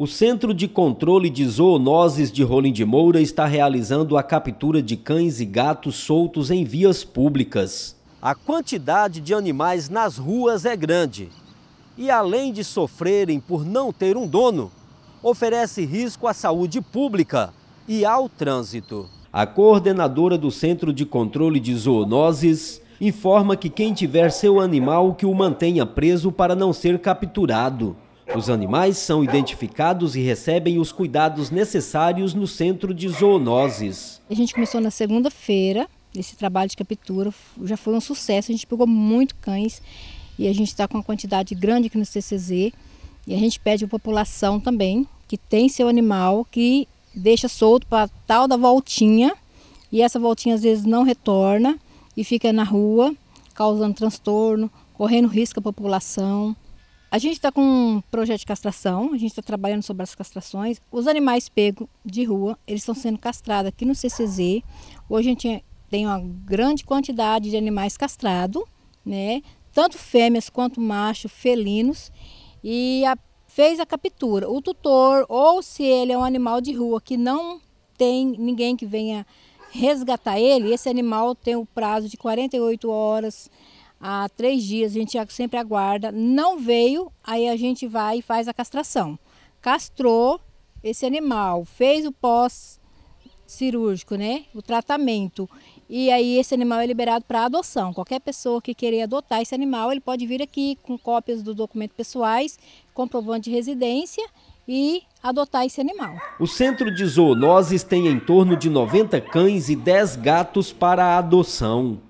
O Centro de Controle de Zoonoses de Rolim de Moura está realizando a captura de cães e gatos soltos em vias públicas. A quantidade de animais nas ruas é grande. E além de sofrerem por não ter um dono, oferece risco à saúde pública e ao trânsito. A coordenadora do Centro de Controle de Zoonoses informa que quem tiver seu animal que o mantenha preso para não ser capturado. Os animais são identificados e recebem os cuidados necessários no centro de zoonoses. A gente começou na segunda-feira esse trabalho de captura, já foi um sucesso, a gente pegou muito cães e a gente está com uma quantidade grande aqui no CCZ. E a gente pede a população também que tem seu animal que deixa solto para tal da voltinha e essa voltinha às vezes não retorna e fica na rua causando transtorno, correndo risco à população. A gente está com um projeto de castração, a gente está trabalhando sobre as castrações. Os animais pegos de rua, eles estão sendo castrados aqui no CCZ. Hoje a gente tem uma grande quantidade de animais castrados, né? Tanto fêmeas quanto machos, felinos. E a, fez a captura. O tutor, ou se ele é um animal de rua que não tem ninguém que venha resgatar ele, esse animal tem o prazo de 48 horas há três dias, a gente sempre aguarda. Não veio, aí a gente vai e faz a castração. Castrou esse animal, fez o pós cirúrgico, né? O tratamento. E aí esse animal é liberado para adoção. Qualquer pessoa que querer adotar esse animal, ele pode vir aqui com cópias do documento pessoais, comprovante de residência e adotar esse animal. O Centro de Zoonoses tem em torno de 90 cães e 10 gatos para adoção.